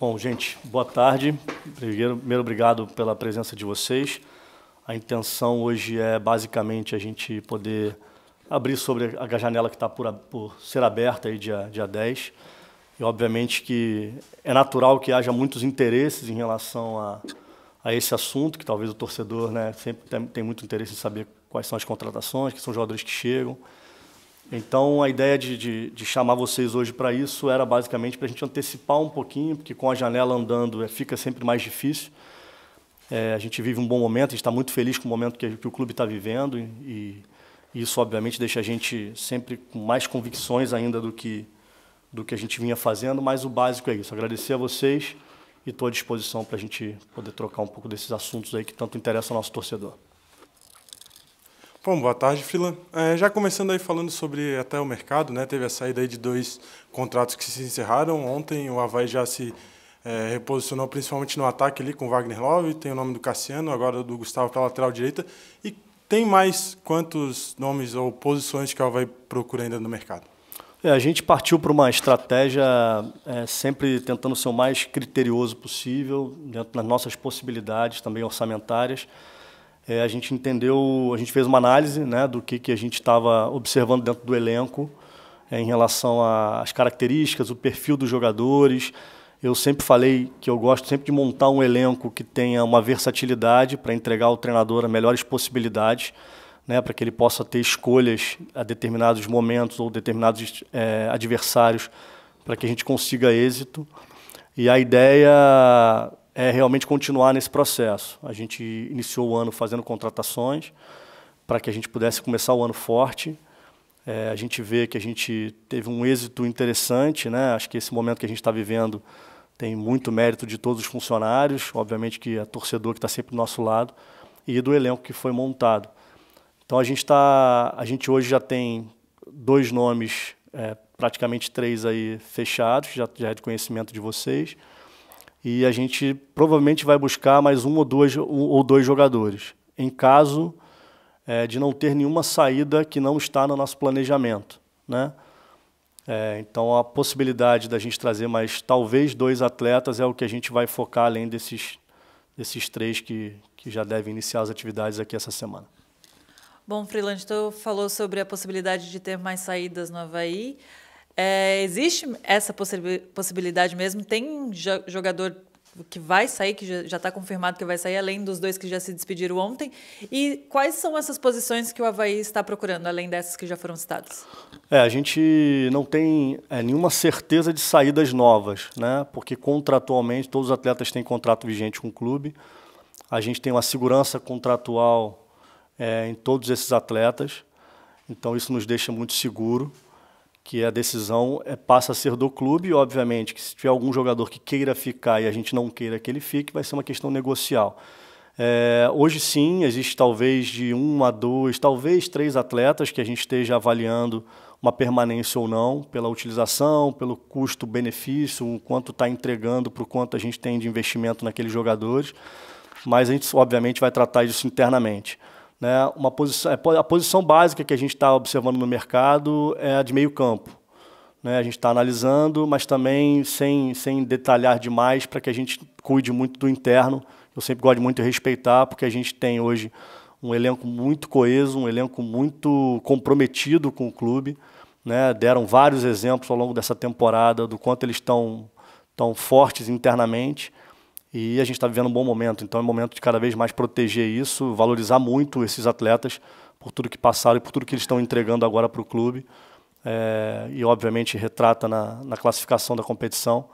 Bom, gente, boa tarde. Primeiro, primeiro, obrigado pela presença de vocês. A intenção hoje é basicamente a gente poder abrir sobre a janela que está por, por, ser aberta aí dia, dia 10. E, obviamente, que é natural que haja muitos interesses em relação a, a esse assunto, que talvez o torcedor né, sempre tem, tem muito interesse em saber quais são as contratações, que são jogadores que chegam. Então, a ideia de, de, de chamar vocês hoje para isso era basicamente para a gente antecipar um pouquinho, porque com a janela andando é, fica sempre mais difícil. É, a gente vive um bom momento, a gente está muito feliz com o momento que, que o clube está vivendo e, e, isso, obviamente, deixa a gente sempre com mais convicções ainda do que, do que a gente vinha fazendo, mas o básico é isso. Agradecer a vocês e estou à disposição para a gente poder trocar um pouco desses assuntos aí que tanto interessam ao nosso torcedor. Bom, boa tarde, Filan. É, já começando aí falando sobre até o mercado, né? Teve a saída aí de dois contratos que se encerraram. Ontem o Havaí já se é, reposicionou principalmente no ataque ali com Wagner Love, tem o nome do Cassiano, agora do Gustavo para lateral direita. E tem mais quantos nomes ou posições que o Havaí procura ainda no mercado? É, a gente partiu para uma estratégia é, sempre tentando ser o mais criterioso possível, dentro das nossas possibilidades também orçamentárias. É, a gente entendeu, a gente fez uma análise né, do que, que a gente estava observando dentro do elenco é, em relação às características, o perfil dos jogadores. Eu sempre falei que eu gosto sempre de montar um elenco que tenha uma versatilidade para entregar ao treinador as melhores possibilidades, né, para que ele possa ter escolhas a determinados momentos ou determinados é, adversários, para que a gente consiga êxito. E a ideia é realmente continuar nesse processo. A gente iniciou o ano fazendo contratações para que a gente pudesse começar o ano forte. É, a gente vê que a gente teve um êxito interessante, né? Acho que esse momento que a gente está vivendo tem muito mérito de todos os funcionários, obviamente que é torcedor que está sempre do nosso lado e do elenco que foi montado. Então a gente está, a gente hoje já tem dois nomes, é, praticamente três aí fechados, já, já é de conhecimento de vocês e a gente provavelmente vai buscar mais um ou, dois um, ou dois jogadores, em caso é, de não ter nenhuma saída que não está no nosso planejamento. Né? É, então, a possibilidade da gente trazer mais talvez dois atletas é o que a gente vai focar além desses, desses três que, que já devem iniciar as atividades aqui essa semana. Bom, Freeland, tu falou sobre a possibilidade de ter mais saídas no Havaí. É, existe essa possibilidade mesmo? Tem jogador que vai sair, que já está confirmado que vai sair, além dos dois que já se despediram ontem? E quais são essas posições que o Havaí está procurando, além dessas que já foram citadas? É, a gente não tem é, nenhuma certeza de saídas novas, né? porque contratualmente todos os atletas têm contrato vigente com o clube, a gente tem uma segurança contratual é, em todos esses atletas, então isso nos deixa muito seguro que a decisão eh, passa a ser do clube, obviamente que se tiver algum jogador que queira ficar e a gente não queira que ele fique, vai ser uma questão negocial. É, hoje sim, existe talvez de um a dois, talvez três atletas que a gente esteja avaliando uma permanência ou não, pela utilização, pelo custo-benefício, o quanto está entregando para o quanto a gente tem de investimento naqueles jogadores, mas a gente obviamente vai tratar isso internamente. Né? Uma posição, é, a posição básica que a gente está observando no mercado é a de meio campo. Né? A gente está analisando, mas também sem, sem detalhar demais para que a gente cuide muito do interno. Eu sempre gosto muito de respeitar, porque a gente tem hoje um elenco muito coeso, um elenco muito comprometido com o clube. Né? Deram vários exemplos ao longo dessa temporada do quanto eles estão tão fortes internamente. E a gente está vivendo um bom momento, então é momento de cada vez mais proteger isso, valorizar muito esses atletas por tudo que passaram e por tudo que eles estão entregando agora para o clube. É, e, obviamente, retrata na, na classificação da competição.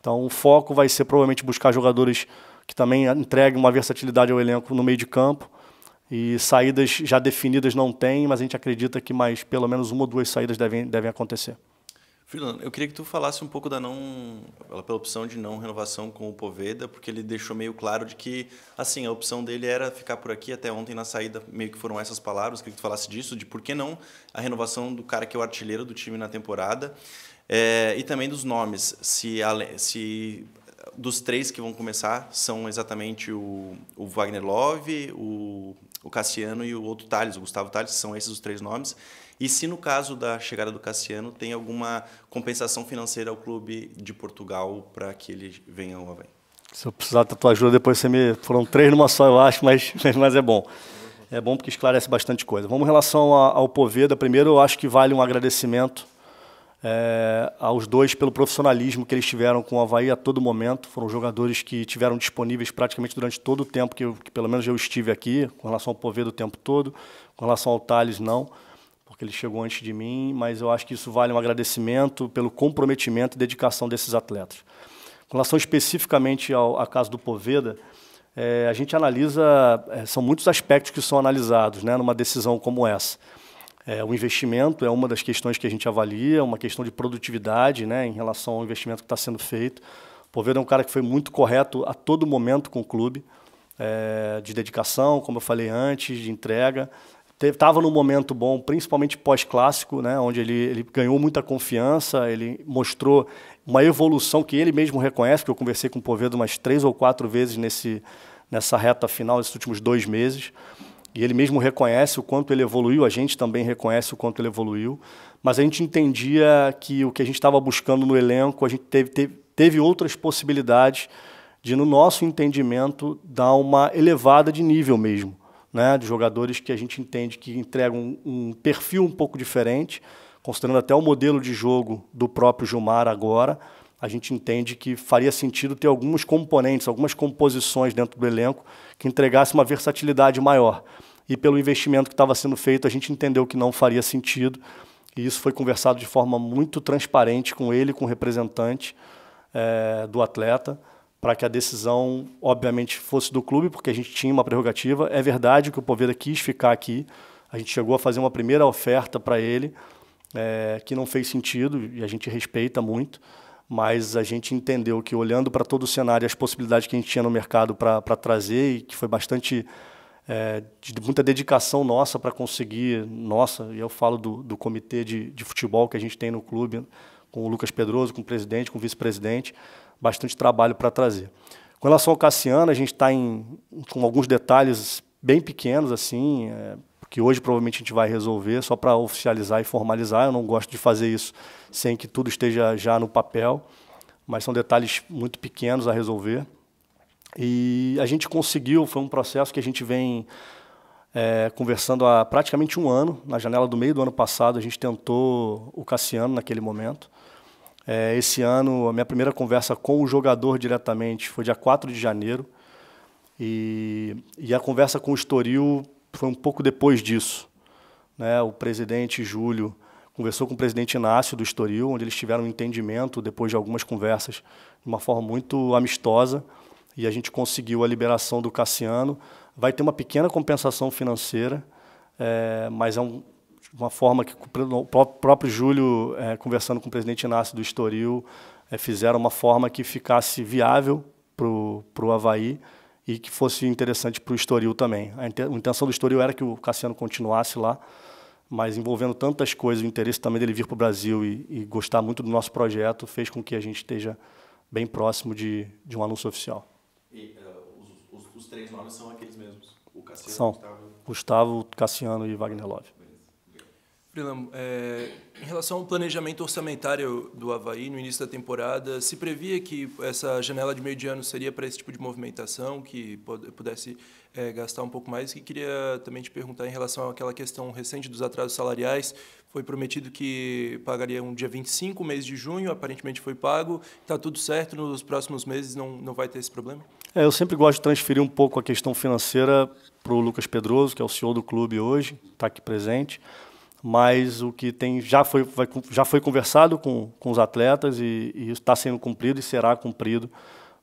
Então, o foco vai ser provavelmente buscar jogadores que também entreguem uma versatilidade ao elenco no meio de campo. E saídas já definidas não tem, mas a gente acredita que mais pelo menos uma ou duas saídas devem, devem acontecer. Freeland, eu queria que tu falasse um pouco da não, pela opção de não renovação com o Poveda, porque ele deixou meio claro de que, assim, a opção dele era ficar por aqui até ontem na saída, meio que foram essas palavras, queria que tu falasse disso, de por que não a renovação do cara que é o artilheiro do time na temporada, é, e também dos nomes, se, se dos três que vão começar são exatamente o, o Wagner Love, o o Cassiano e o outro Tales, o Gustavo Tales, são esses os três nomes. E se no caso da chegada do Cassiano tem alguma compensação financeira ao clube de Portugal para que ele venha ao Havaí? Se eu precisar da tua ajuda, depois você me. Foram três numa só, eu acho, mas, mas é bom. É bom porque esclarece bastante coisa. Vamos em relação ao Poveda. Primeiro, eu acho que vale um agradecimento é, aos dois pelo profissionalismo que eles tiveram com o Havaí a todo momento. Foram jogadores que tiveram disponíveis praticamente durante todo o tempo que, que pelo menos eu estive aqui, com relação ao Povedo o tempo todo, com relação ao Thales, não porque ele chegou antes de mim, mas eu acho que isso vale um agradecimento pelo comprometimento e dedicação desses atletas. Com relação especificamente ao, à casa do Poveda, é, a gente analisa, é, são muitos aspectos que são analisados né, numa decisão como essa. É, o investimento é uma das questões que a gente avalia, uma questão de produtividade né, em relação ao investimento que está sendo feito. O Poveda é um cara que foi muito correto a todo momento com o clube, é, de dedicação, como eu falei antes, de entrega. Estava num momento bom, principalmente pós-clássico, né, onde ele, ele ganhou muita confiança, ele mostrou uma evolução que ele mesmo reconhece, que eu conversei com o Poveda umas três ou quatro vezes nesse, nessa reta final, nesses últimos dois meses. E ele mesmo reconhece o quanto ele evoluiu, a gente também reconhece o quanto ele evoluiu, mas a gente entendia que o que a gente estava buscando no elenco, a gente teve, teve, teve outras possibilidades de, no nosso entendimento, dar uma elevada de nível mesmo, né? de jogadores que a gente entende que entregam um, um perfil um pouco diferente, considerando até o modelo de jogo do próprio Gilmar agora, a gente entende que faria sentido ter alguns componentes, algumas composições dentro do elenco que entregasse uma versatilidade maior. E pelo investimento que estava sendo feito, a gente entendeu que não faria sentido. E isso foi conversado de forma muito transparente com ele, com o representante é, do atleta, para que a decisão, obviamente, fosse do clube, porque a gente tinha uma prerrogativa. É verdade que o Poveda quis ficar aqui. A gente chegou a fazer uma primeira oferta para ele, é, que não fez sentido, e a gente respeita muito mas a gente entendeu que olhando para todo o cenário e as possibilidades que a gente tinha no mercado para trazer, e que foi bastante é, de muita dedicação nossa para conseguir, nossa, e eu falo do, do comitê de, de futebol que a gente tem no clube, com o Lucas Pedroso, com o presidente, com o vice-presidente, bastante trabalho para trazer. Com relação ao Cassiano, a gente está com alguns detalhes bem pequenos, assim, é, que hoje provavelmente a gente vai resolver só para oficializar e formalizar. Eu não gosto de fazer isso sem que tudo esteja já no papel, mas são detalhes muito pequenos a resolver. E a gente conseguiu, foi um processo que a gente vem é, conversando há praticamente um ano, na janela do meio do ano passado, a gente tentou o Cassiano naquele momento. É, esse ano, a minha primeira conversa com o jogador diretamente foi dia 4 de janeiro. E, e a conversa com o Estoril foi um pouco depois disso. Né? O presidente Júlio conversou com o presidente Inácio do Estoril, onde eles tiveram um entendimento depois de algumas conversas, de uma forma muito amistosa, e a gente conseguiu a liberação do Cassiano. Vai ter uma pequena compensação financeira, é, mas é um, uma forma que o próprio Júlio, é, conversando com o presidente Inácio do Estoril, é, fizeram uma forma que ficasse viável para o Havaí e que fosse interessante para o Estoril também. A intenção do Estoril era que o Cassiano continuasse lá, mas envolvendo tantas coisas, o interesse também dele vir para o Brasil e, e, gostar muito do nosso projeto fez com que a gente esteja bem próximo de, de um anúncio oficial. E uh, os, os, os, três nomes são aqueles mesmos? O Cassiano, são. Gustavo... Gustavo, Cassiano e Wagner Love. Prilamo, é, em relação ao planejamento orçamentário do Havaí no início da temporada, se previa que essa janela de meio de ano seria para esse tipo de movimentação, que pudesse é, gastar um pouco mais? E queria também te perguntar em relação àquela questão recente dos atrasos salariais. Foi prometido que pagaria um dia 25, mês de junho, aparentemente foi pago. Está tudo certo, nos próximos meses não, não vai ter esse problema? É, eu sempre gosto de transferir um pouco a questão financeira para o Lucas Pedroso, que é o CEO do clube hoje, está aqui presente mas o que tem já foi, já foi conversado com, com os atletas e, e está sendo cumprido e será cumprido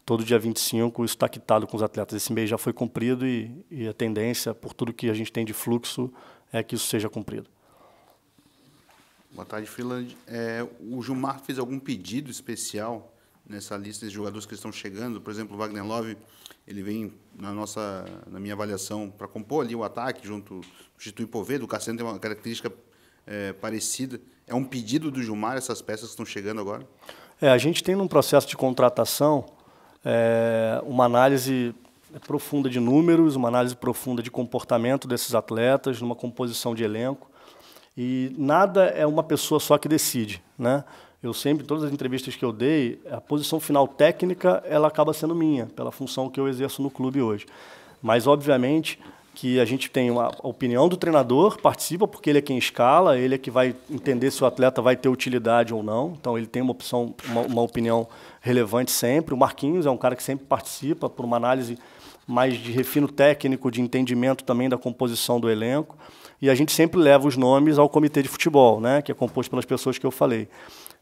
todo dia 25, isso está quitado com os atletas. Esse mês já foi cumprido e, e a tendência, por tudo que a gente tem de fluxo, é que isso seja cumprido. Boa tarde, Freeland. É, o Gilmar fez algum pedido especial nessa lista de jogadores que estão chegando? Por exemplo, o Wagner Love, ele vem na nossa, na minha avaliação, para compor ali o ataque junto do Instituto Poveda. O Cassiano tem uma característica é, parecida. É um pedido do Gilmar essas peças que estão chegando agora? É, a gente tem num processo de contratação é, uma análise profunda de números, uma análise profunda de comportamento desses atletas, numa composição de elenco. E nada é uma pessoa só que decide, né? Eu sempre, em todas as entrevistas que eu dei, a posição final técnica ela acaba sendo minha, pela função que eu exerço no clube hoje. Mas, obviamente, que a gente tem uma a opinião do treinador, participa porque ele é quem escala, ele é que vai entender se o atleta vai ter utilidade ou não. Então ele tem uma opção, uma, uma opinião relevante sempre. O Marquinhos é um cara que sempre participa por uma análise mais de refino técnico, de entendimento também da composição do elenco. E a gente sempre leva os nomes ao comitê de futebol, né, que é composto pelas pessoas que eu falei.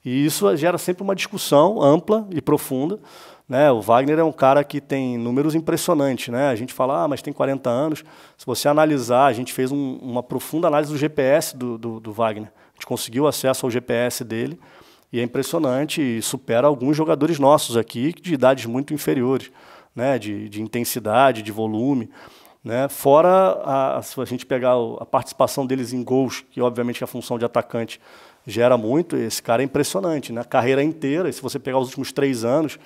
E isso gera sempre uma discussão ampla e profunda. Né? O Wagner é um cara que tem números impressionantes. Né? A gente fala, ah, mas tem 40 anos. Se você analisar, a gente fez um, uma profunda análise do GPS do, do, do, Wagner. A gente conseguiu acesso ao GPS dele e é impressionante e supera alguns jogadores nossos aqui de idades muito inferiores, né? de, de intensidade, de volume. Né? Fora, a, se a gente pegar a participação deles em gols, que obviamente é a função de atacante gera muito. Esse cara é impressionante, na né? carreira inteira. Se você pegar os últimos três anos,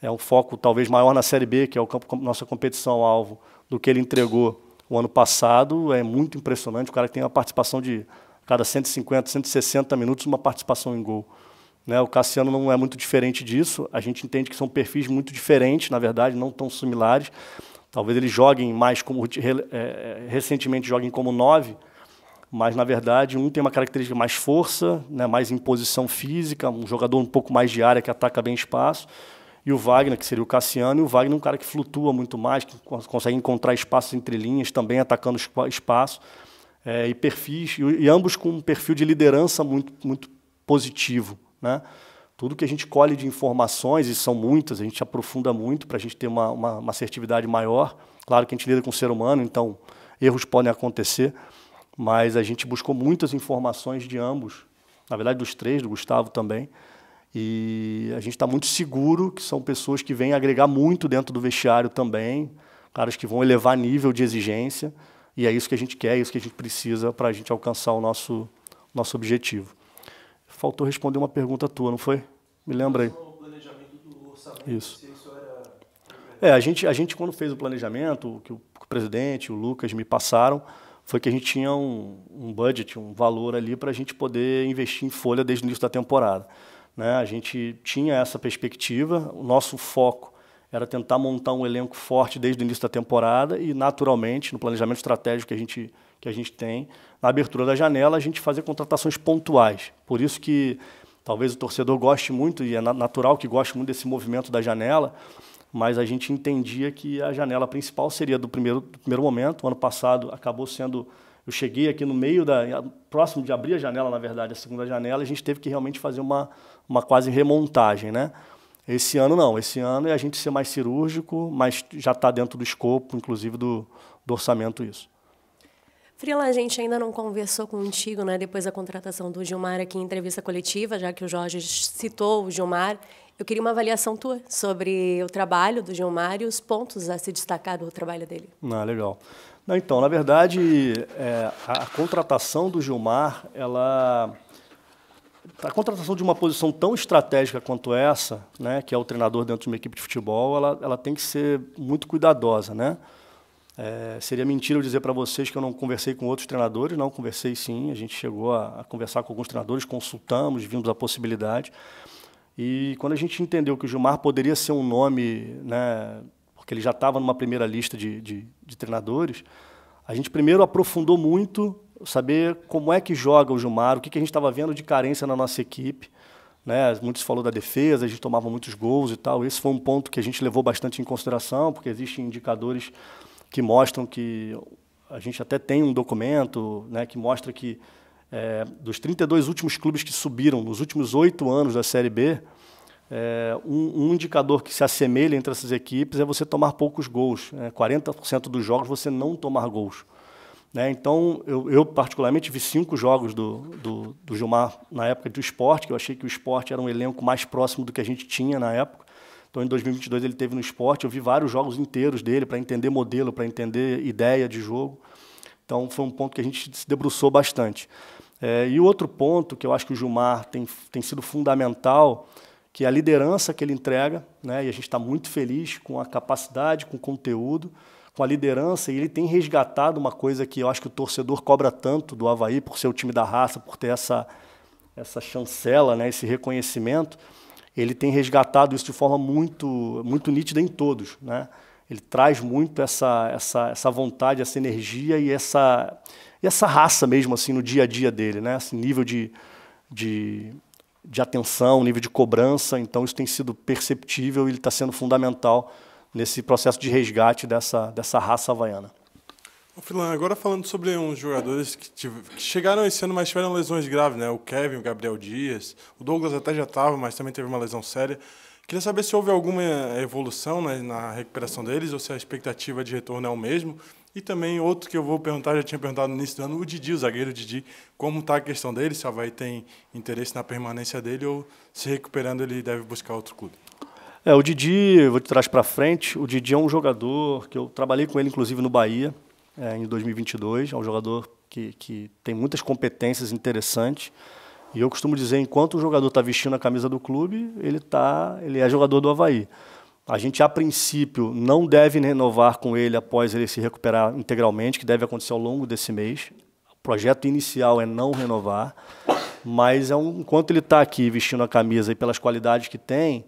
é um foco talvez maior na Série B, que é o campo, nossa competição alvo, do que ele entregou o ano passado. É muito impressionante. O cara tem uma participação de cada 150, 160 minutos, uma participação em gol. Né? O Cassiano não é muito diferente disso. A gente entende que são perfis muito diferentes, na verdade, não tão similares. Talvez eles joguem mais como é, é, recentemente joguem como nove mas na verdade um tem uma característica mais força, né, mais imposição física, um jogador um pouco mais de área que ataca bem espaço, e o Wagner, que seria o Cassiano, e o Wagner é um cara que flutua muito mais, que consegue encontrar espaços entre linhas, também atacando espaço, é, e perfis, e, e, ambos com um perfil de liderança muito, muito positivo. Né? Tudo que a gente colhe de informações, e são muitas, a gente aprofunda muito para a gente ter uma, uma, uma assertividade maior. Claro que a gente lida com o ser humano, então erros podem acontecer, mas a gente buscou muitas informações de ambos, na verdade dos três, do Gustavo também, e a gente está muito seguro que são pessoas que vêm agregar muito dentro do vestiário também, caras que vão elevar nível de exigência, e é isso que a gente quer, é isso que a gente precisa para a gente alcançar o nosso, nosso objetivo. Faltou responder uma pergunta tua, não foi? Me lembra aí. Isso. É, a gente, a gente quando fez o planejamento, que o presidente, o Lucas me passaram, foi que a gente tinha um, um budget, um valor ali para a gente poder investir em folha desde o início da temporada. Né? A gente tinha essa perspectiva, o nosso foco era tentar montar um elenco forte desde o início da temporada e, naturalmente, no planejamento estratégico que a gente, que a gente tem, na abertura da janela, a gente fazer contratações pontuais. Por isso que talvez o torcedor goste muito, e é natural que goste muito desse movimento da janela, mas a gente entendia que a janela principal seria do primeiro, do primeiro momento. O ano passado acabou sendo. Eu cheguei aqui no meio da. próximo de abrir a janela, na verdade, a segunda janela, e a gente teve que realmente fazer uma, uma quase remontagem, né? Esse ano não, esse ano é a gente ser mais cirúrgico, mas já está dentro do escopo, inclusive, do, do orçamento isso. Frila, a gente ainda não conversou contigo, né, depois da contratação do Gilmar aqui em entrevista coletiva, já que o Jorge citou o Gilmar eu queria uma avaliação tua sobre o trabalho do Gilmar e os pontos a se destacar do trabalho dele. Ah, legal. Não, então, na verdade, é, a, a contratação do Gilmar, ela a contratação de uma posição tão estratégica quanto essa, né, que é o treinador dentro de uma equipe de futebol, ela, ela tem que ser muito cuidadosa, né? É, seria mentira eu dizer para vocês que eu não conversei com outros treinadores, não conversei sim. A gente chegou a, a conversar com alguns treinadores, consultamos, vimos a possibilidade. E quando a gente entendeu que o Gilmar poderia ser um nome, né, porque ele já estava numa primeira lista de, de, de, treinadores, a gente primeiro aprofundou muito saber como é que joga o Gilmar, o que, que a gente estava vendo de carência na nossa equipe. Né? Muitos falou da defesa, a gente tomava muitos gols e tal. Esse foi um ponto que a gente levou bastante em consideração, porque existem indicadores que mostram que a gente até tem um documento né, que mostra que é, dos 32 últimos clubes que subiram nos últimos oito anos da Série B, é, um, um, indicador que se assemelha entre essas equipes é você tomar poucos gols. Né? 40% dos jogos você não tomar gols. Né? Então, eu, eu, particularmente vi cinco jogos do, do, do, Gilmar na época do esporte, que eu achei que o esporte era um elenco mais próximo do que a gente tinha na época. Então, em 2022 ele teve no esporte, eu vi vários jogos inteiros dele para entender modelo, para entender ideia de jogo. Então, foi um ponto que a gente se debruçou bastante. É, e outro ponto que eu acho que o Gilmar tem, tem sido fundamental, que é a liderança que ele entrega, né? e a gente está muito feliz com a capacidade, com o conteúdo, com a liderança, e ele tem resgatado uma coisa que eu acho que o torcedor cobra tanto do Havaí, por ser o time da raça, por ter essa, essa chancela, né? esse reconhecimento, ele tem resgatado isso de forma muito, muito nítida em todos. Né? Ele traz muito essa, essa, essa vontade, essa energia e essa, e essa raça mesmo assim no dia a dia dele, né? Esse assim, nível de, de, de atenção, nível de cobrança. Então isso tem sido perceptível e ele está sendo fundamental nesse processo de resgate dessa, dessa raça havaiana. Filan, agora falando sobre uns jogadores que, que, chegaram esse ano, mas tiveram lesões graves, né? O Kevin, o Gabriel Dias, o Douglas até já estava, mas também teve uma lesão séria. Queria saber se houve alguma evolução né, na recuperação deles ou se a expectativa de retorno é o mesmo. E também outro que eu vou perguntar, já tinha perguntado no início do ano, o Didi, o zagueiro Didi, como está a questão dele, se o Havaí tem interesse na permanência dele ou se recuperando ele deve buscar outro clube. É, o Didi, vou te trazer para frente, o Didi é um jogador que eu trabalhei com ele, inclusive, no Bahia, é, em 2022, é um jogador que, que tem muitas competências interessantes, e eu costumo dizer, enquanto o jogador está vestindo a camisa do clube, ele, tá, ele é jogador do Havaí. A gente, a princípio, não deve renovar com ele após ele se recuperar integralmente, que deve acontecer ao longo desse mês. O projeto inicial é não renovar, mas é um, enquanto ele está aqui vestindo a camisa e pelas qualidades que tem,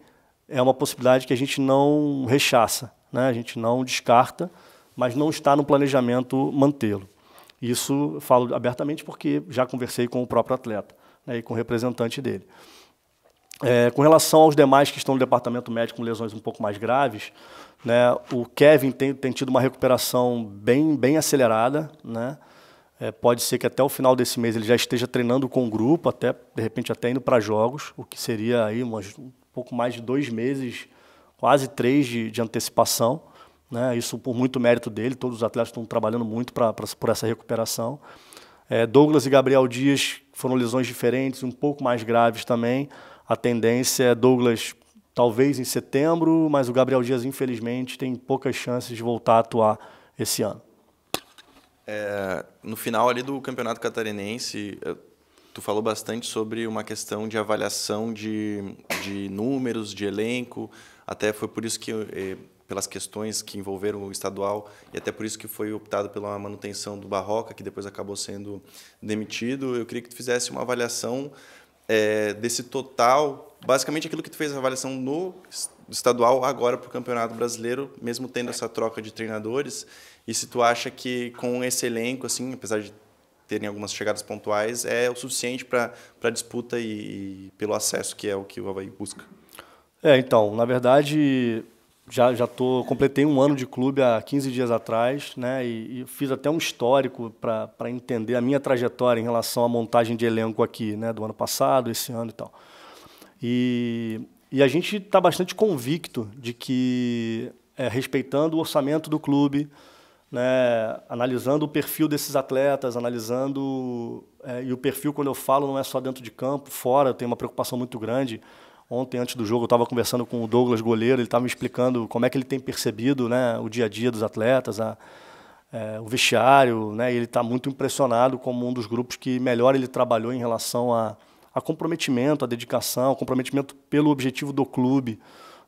é uma possibilidade que a gente não rechaça, né? a gente não descarta, mas não está no planejamento mantê-lo. Isso falo abertamente porque já conversei com o próprio atleta. Né, com o representante dele. É, com relação aos demais que estão no departamento médico com lesões um pouco mais graves, né, o Kevin tem, tem tido uma recuperação bem, bem acelerada, né? É, pode ser que até o final desse mês ele já esteja treinando com o grupo, até de repente até indo para jogos, o que seria aí umas, um pouco mais de dois meses, quase três de, de antecipação. Né? Isso por muito mérito dele, todos os atletas estão trabalhando muito pra, pra por essa recuperação. É, Douglas e Gabriel Dias foram lesões diferentes, um pouco mais graves também. A tendência é Douglas talvez em setembro, mas o Gabriel Dias, infelizmente, tem poucas chances de voltar a atuar esse ano. É, no final ali do Campeonato Catarinense, é, tu falou bastante sobre uma questão de avaliação de, de números, de elenco, até foi por isso que é, pelas questões que envolveram o estadual e até por isso que foi optado pela manutenção do Barroca, que depois acabou sendo demitido. Eu queria que tu fizesse uma avaliação é, desse total, basicamente aquilo que tu fez a avaliação no estadual agora para o Campeonato Brasileiro, mesmo tendo essa troca de treinadores, e se tu acha que com esse elenco, assim, apesar de terem algumas chegadas pontuais, é o suficiente para a disputa e, e pelo acesso, que é o que o Havaí busca. É, então, na verdade, já já tô completei um ano de clube há 15 dias atrás, né? E, e fiz até um histórico para entender a minha trajetória em relação à montagem de elenco aqui, né? Do ano passado, esse ano e tal. E, e a gente está bastante convicto de que é, respeitando o orçamento do clube, né? Analisando o perfil desses atletas, analisando é, e o perfil quando eu falo não é só dentro de campo, fora tem uma preocupação muito grande Ontem, antes do jogo, eu estava conversando com o Douglas Goleiro, ele estava me explicando como é que ele tem percebido né, o dia a dia dos atletas, a, é, o vestiário. Né, ele está muito impressionado como um dos grupos que melhor ele trabalhou em relação a, a comprometimento, a dedicação, comprometimento pelo objetivo do clube.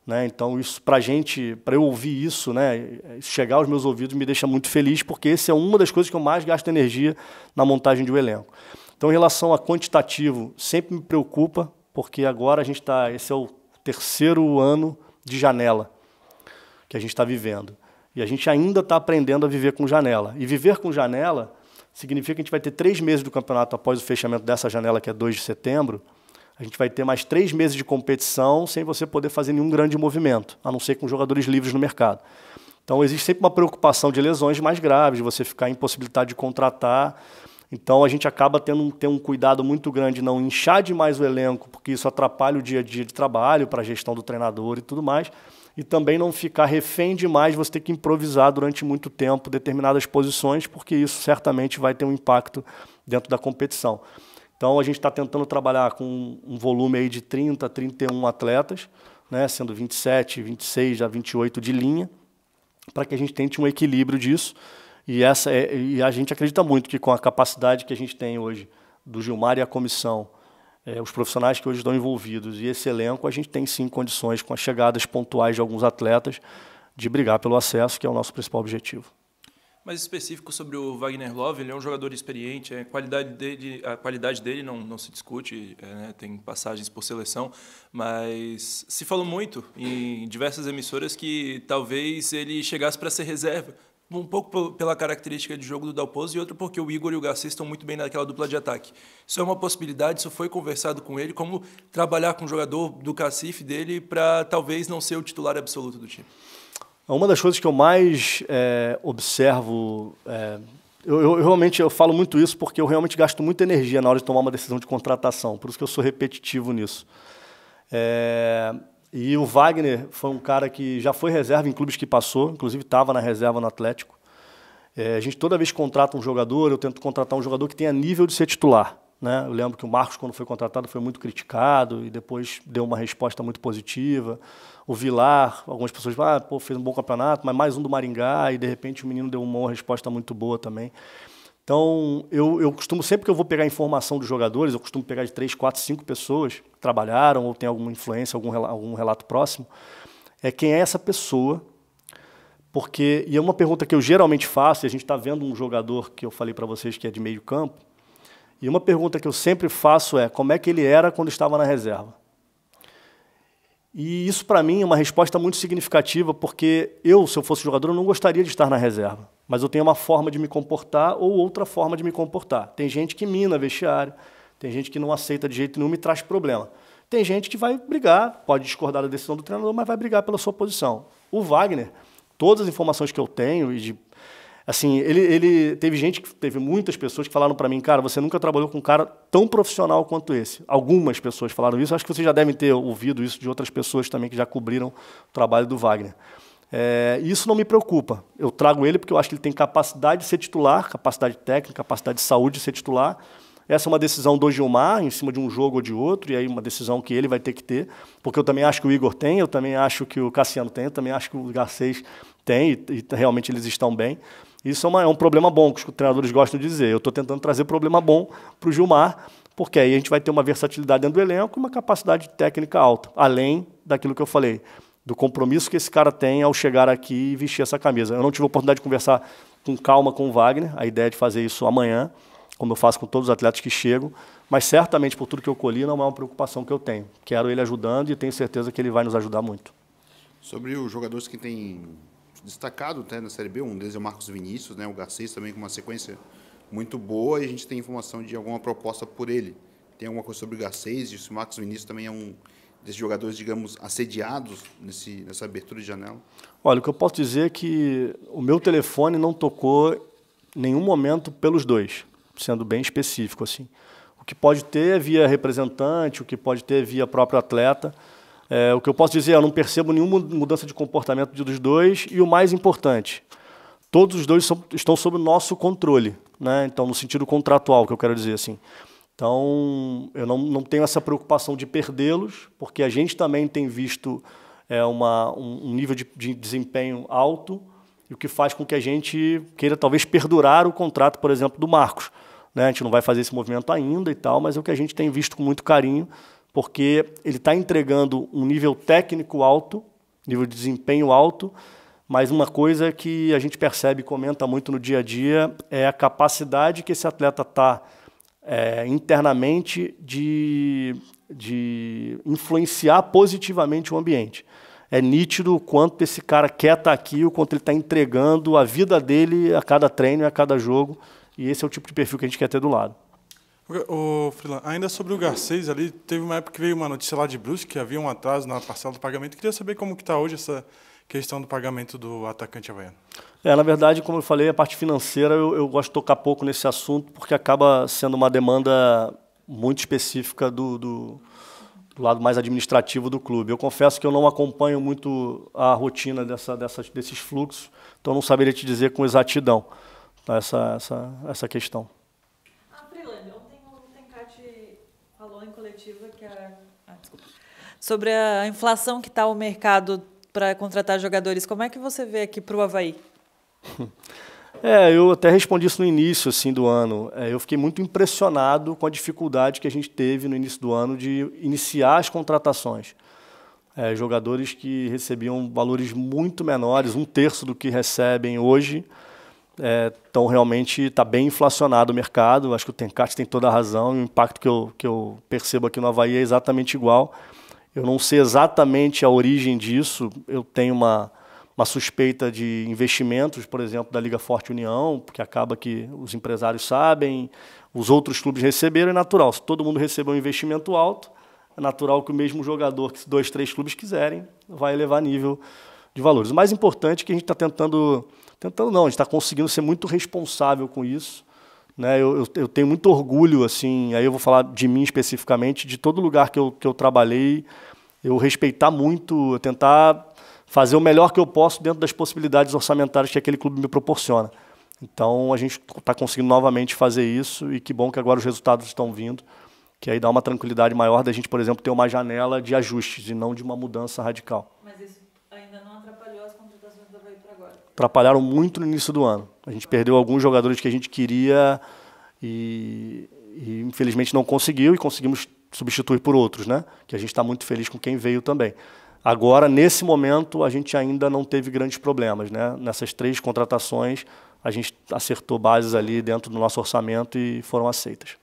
Né? Então, isso para gente, para eu ouvir isso, né, chegar aos meus ouvidos me deixa muito feliz, porque essa é uma das coisas que eu mais gasto energia na montagem de um elenco. Então, em relação a quantitativo, sempre me preocupa, porque agora a gente está. Esse é o terceiro ano de janela que a gente está vivendo. E a gente ainda está aprendendo a viver com janela. E viver com janela significa que a gente vai ter três meses do campeonato após o fechamento dessa janela, que é 2 de setembro. A gente vai ter mais três meses de competição sem você poder fazer nenhum grande movimento, a não ser com jogadores livres no mercado. Então, existe sempre uma preocupação de lesões mais graves, de você ficar impossibilitado de contratar então a gente acaba tendo um, um cuidado muito grande não inchar demais o elenco, porque isso atrapalha o dia a dia de trabalho, para a gestão do treinador e tudo mais. E também não ficar refém demais, você ter que improvisar durante muito tempo determinadas posições, porque isso certamente vai ter um impacto dentro da competição. Então a gente está tentando trabalhar com um volume aí de 30, 31 atletas, né, sendo 27, 26 a 28 de linha, para que a gente tente um equilíbrio disso e, essa é, e a gente acredita muito que com a capacidade que a gente tem hoje do Gilmar e a comissão, é, os profissionais que hoje estão envolvidos e esse elenco, a gente tem sim condições, com as chegadas pontuais de alguns atletas, de brigar pelo acesso, que é o nosso principal objetivo. Mais específico sobre o Wagner Love, ele é um jogador experiente, a é, qualidade dele, a qualidade dele não, não se discute, é, né? tem passagens por seleção, mas se falou muito em diversas emissoras que talvez ele chegasse para ser reserva um pouco pela característica de jogo do Dalpozo e outro porque o Igor e o Garcia estão muito bem naquela dupla de ataque. Isso é uma possibilidade, isso foi conversado com ele, como trabalhar com o jogador do cacife dele para talvez não ser o titular absoluto do time. Uma das coisas que eu mais é, observo, é, eu, eu, eu, realmente eu falo muito isso porque eu realmente gasto muita energia na hora de tomar uma decisão de contratação, por isso que eu sou repetitivo nisso. É, e o Wagner foi um cara que já foi reserva em clubes que passou, inclusive estava na reserva no Atlético. É, a gente toda vez que contrata um jogador, eu tento contratar um jogador que tenha nível de ser titular. Né? Eu lembro que o Marcos, quando foi contratado, foi muito criticado e depois deu uma resposta muito positiva. O Vilar, algumas pessoas falam, ah, pô, fez um bom campeonato, mas mais um do Maringá, e de repente o menino deu uma resposta muito boa também. Então, eu, eu costumo, sempre que eu vou pegar informação dos jogadores, eu costumo pegar de três, quatro, cinco pessoas que trabalharam ou têm alguma influência, algum, algum relato próximo, é quem é essa pessoa. Porque, e é uma pergunta que eu geralmente faço, e a gente está vendo um jogador que eu falei para vocês que é de meio campo, e uma pergunta que eu sempre faço é como é que ele era quando estava na reserva? E isso para mim é uma resposta muito significativa, porque eu, se eu fosse jogador, eu não gostaria de estar na reserva mas eu tenho uma forma de me comportar ou outra forma de me comportar. Tem gente que mina vestiário, tem gente que não aceita de jeito nenhum e traz problema. Tem gente que vai brigar, pode discordar da decisão do treinador, mas vai brigar pela sua posição. O Wagner, todas as informações que eu tenho e de assim, ele, ele teve gente, teve muitas pessoas que falaram para mim, cara, você nunca trabalhou com um cara tão profissional quanto esse. Algumas pessoas falaram isso, acho que vocês já devem ter ouvido isso de outras pessoas também que já cobriram o trabalho do Wagner. É, isso não me preocupa. Eu trago ele porque eu acho que ele tem capacidade de ser titular, capacidade técnica, capacidade de saúde de ser titular. Essa é uma decisão do Gilmar, em cima de um jogo ou de outro, e aí uma decisão que ele vai ter que ter, porque eu também acho que o Igor tem, eu também acho que o Cassiano tem, eu também acho que o Garcês tem, e, e realmente eles estão bem. Isso é, uma, é um problema bom, que os treinadores gostam de dizer. Eu estou tentando trazer problema bom para o Gilmar, porque aí a gente vai ter uma versatilidade dentro do elenco e uma capacidade técnica alta, além daquilo que eu falei do compromisso que esse cara tem ao chegar aqui e vestir essa camisa. Eu não tive a oportunidade de conversar com calma com o Wagner, a ideia é de fazer isso amanhã, como eu faço com todos os atletas que chegam, mas certamente por tudo que eu colhi não é uma preocupação que eu tenho. Quero ele ajudando e tenho certeza que ele vai nos ajudar muito. Sobre os jogadores que têm destacado até né, na Série B, um deles é o Marcos Vinícius, né, o Garcês também com uma sequência muito boa e a gente tem informação de alguma proposta por ele. Tem alguma coisa sobre o Garcês e o Marcos Vinícius também é um desses jogadores, digamos, assediados nesse, nessa abertura de janela? Olha, o que eu posso dizer é que o meu telefone não tocou em nenhum momento pelos dois, sendo bem específico assim. O que pode ter é via representante, o que pode ter é via próprio atleta. É, o que eu posso dizer, é eu não percebo nenhuma mudança de comportamento dos dois. E o mais importante, todos os dois estão sob nosso controle, né? Então, no sentido contratual, que eu quero dizer assim. Então, eu não, não tenho essa preocupação de perdê-los, porque a gente também tem visto é, uma, um nível de, de desempenho alto, o que faz com que a gente queira talvez perdurar o contrato, por exemplo, do Marcos. Né? A gente não vai fazer esse movimento ainda e tal, mas é o que a gente tem visto com muito carinho, porque ele está entregando um nível técnico alto, nível de desempenho alto, mas uma coisa que a gente percebe e comenta muito no dia a dia é a capacidade que esse atleta está é, internamente de, de influenciar positivamente o ambiente. É nítido o quanto esse cara quer estar tá aqui, o quanto ele está entregando a vida dele a cada treino, a cada jogo. E esse é o tipo de perfil que a gente quer ter do lado. O Freeland, ainda sobre o Garcês ali, teve uma época que veio uma notícia lá de Bruce que havia um atraso na parcela do pagamento. Queria saber como que está hoje essa questão do pagamento do atacante havaiano. É, na verdade, como eu falei, a parte financeira eu, eu gosto de tocar pouco nesse assunto, porque acaba sendo uma demanda muito específica do, do, do, lado mais administrativo do clube. Eu confesso que eu não acompanho muito a rotina dessa, desses fluxos, então não saberia te dizer com exatidão tá, essa, essa, essa questão. Ah, ontem o falou em coletiva ah, sobre a inflação que está o mercado para contratar jogadores. Como é que você vê aqui para o Havaí? É, eu até respondi isso no início assim, do ano. É, eu fiquei muito impressionado com a dificuldade que a gente teve no início do ano de iniciar as contratações. É, jogadores que recebiam valores muito menores, um terço do que recebem hoje. É, então, realmente está bem inflacionado o mercado. Acho que o Tencati tem toda a razão. E o impacto que eu, que eu percebo aqui no Havaí é exatamente igual. Eu não sei exatamente a origem disso. Eu tenho uma uma suspeita de investimentos, por exemplo, da Liga Forte União, porque acaba que os empresários sabem, os outros clubes receberam, é natural. Se todo mundo recebeu um investimento alto, é natural que o mesmo jogador, que dois, três clubes quiserem, vai elevar nível de valores. O mais importante é que a gente está tentando, tentando não, a gente está conseguindo ser muito responsável com isso. Né? Eu, eu, eu, tenho muito orgulho, assim, aí eu vou falar de mim especificamente, de todo lugar que eu, que eu trabalhei, eu respeitar muito, eu tentar fazer o melhor que eu posso dentro das possibilidades orçamentárias que aquele clube me proporciona. Então a gente está conseguindo novamente fazer isso e que bom que agora os resultados estão vindo, que aí dá uma tranquilidade maior da gente, por exemplo, ter uma janela de ajustes e não de uma mudança radical. Mas isso ainda não atrapalhou as contratações da Bahia para agora? Atrapalharam muito no início do ano. A gente perdeu alguns jogadores que a gente queria e, e infelizmente não conseguiu e conseguimos substituir por outros, né? Que a gente está muito feliz com quem veio também. Agora, nesse momento, a gente ainda não teve grandes problemas. Né? Nessas três contratações, a gente acertou bases ali dentro do nosso orçamento e foram aceitas.